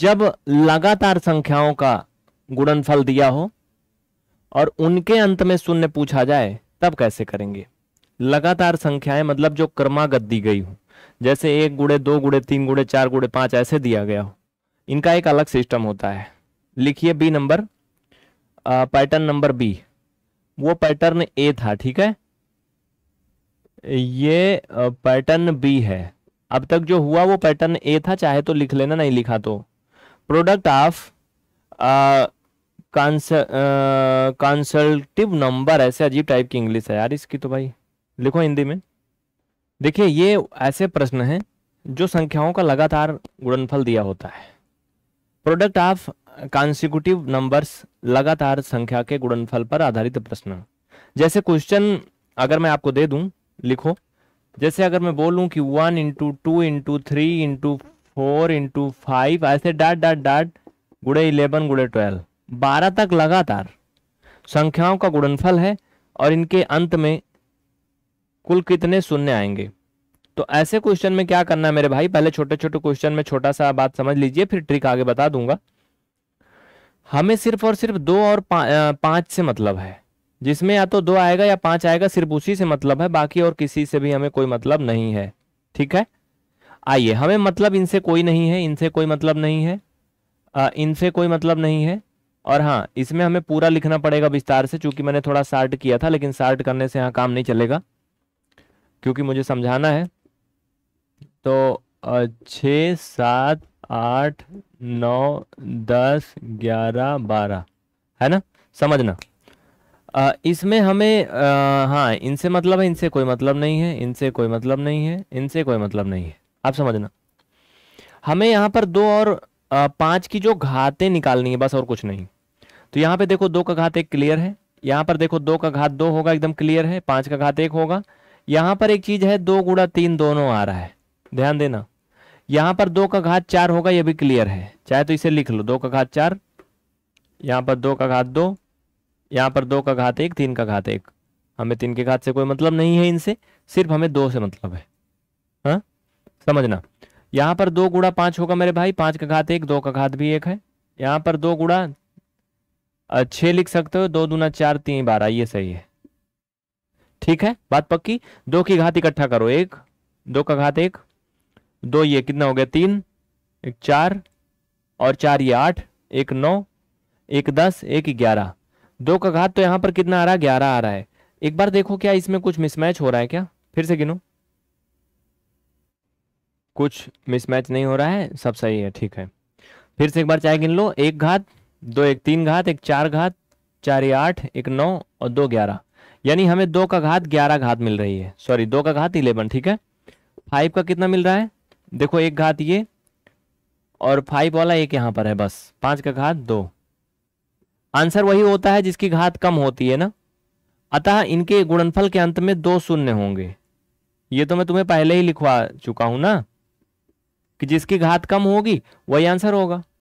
जब लगातार संख्याओं का गुणनफल दिया हो और उनके अंत में शून्य पूछा जाए तब कैसे करेंगे लगातार संख्याएं मतलब जो क्रमागत दी गई हो जैसे एक गुड़े दो गुड़े तीन गुड़े चार गुड़े पांच ऐसे दिया गया हो इनका एक अलग सिस्टम होता है लिखिए B number pattern number B वो पैटर्न ए था ठीक है ये पैटर्न बी है अब तक जो हुआ वो पैटर्न ए था चाहे तो लिख लेना नहीं लिखा तो प्रोडक्ट ऑफ कंसल्टिव नंबर ऐसे अजीब टाइप की इंग्लिश है यार इसकी तो भाई लिखो हिंदी में देखिए ये ऐसे प्रश्न हैं जो संख्याओं का लगातार गुणनफल दिया होता है प्रोडक्ट ऑफ कॉन्सिक्यूटिव नंबर्स लगातार संख्या के गुणनफल पर आधारित प्रश्न जैसे क्वेश्चन अगर मैं आपको दे दूं लिखो जैसे अगर मैं बोलूं कि one into two into three into four into five ऐसे डाट डाट डाट गुड़े इलेवन गुड़े ट्वेल्व बारह तक लगातार संख्याओं का गुणनफल है और इनके अंत में कुल कितने शून्य आएंगे तो ऐसे क्वेश्चन में क्या करना है मेरे भाई पहले छोटे छोटे क्वेश्चन में छोटा सा बात समझ लीजिए फिर ट्रिक आगे बता दूंगा हमें सिर्फ और सिर्फ दो और पा, पांच से मतलब है जिसमें या तो दो आएगा या पांच आएगा सिर्फ उसी से मतलब है बाकी और किसी से भी हमें कोई मतलब नहीं है ठीक है आइए हमें मतलब इनसे कोई नहीं है इनसे कोई मतलब नहीं है इनसे कोई मतलब नहीं है और हाँ इसमें हमें पूरा लिखना पड़ेगा विस्तार से चूंकि मैंने थोड़ा शार्ट किया था लेकिन शार्ट करने से यहाँ काम नहीं चलेगा क्योंकि मुझे समझाना है तो छ सात आठ नौ दस ग्यारह बारह है ना समझना आ, इसमें हमें आ, हाँ इनसे मतलब है इनसे कोई मतलब नहीं है इनसे कोई मतलब नहीं है इनसे कोई मतलब नहीं है आप समझना हमें यहां पर दो और पांच की जो घातें निकालनी है बस और कुछ नहीं तो यहाँ पे देखो दो का घात एक क्लियर है यहाँ पर देखो दो का घात दो होगा एकदम क्लियर है पांच का घात एक होगा यहाँ पर एक चीज़ है दो गुड़ा तीन दोनों आ रहा है ध्यान देना यहाँ पर दो का घात चार होगा यह भी क्लियर है चाहे तो इसे लिख लो दो का घात चार यहाँ पर दो का घात दो यहां पर दो का घात एक तीन का घात एक हमें तीन के घात से कोई मतलब नहीं है इनसे सिर्फ हमें दो से मतलब है समझना यहाँ पर दो गुड़ा पांच होगा मेरे भाई पांच का घात एक दो का घात भी एक है यहाँ पर दो गुड़ा छह लिख सकते हो दो दूना चार तीन बारह ये सही है ठीक है बात पक्की दो की घात इकट्ठा करो एक दो का घात एक दो ये कितना हो गया तीन एक चार और चार ये आठ एक नौ एक दस एक ग्यारह दो का घात तो यहां पर कितना आ रहा है ग्यारह आ रहा है एक बार देखो क्या इसमें कुछ मिसमैच हो रहा है क्या फिर से गिनो कुछ मिसमैच नहीं हो रहा है सब सही है ठीक है फिर से एक बार चाय गिन लो एक घात दो एक तीन घात एक चार घात चार आठ एक नौ और दो ग्यारह यानी हमें दो का घात ग्यारह घात मिल रही है सॉरी दो का घात इलेवन ठीक है फाइव का कितना मिल रहा है देखो एक घात ये और फाइव वाला एक यहाँ पर है बस पाँच का घात दो आंसर वही होता है जिसकी घात कम होती है ना अतः इनके गुणनफल के अंत में दो शून्य होंगे ये तो मैं तुम्हें पहले ही लिखवा चुका हूं ना कि जिसकी घात कम होगी वही आंसर होगा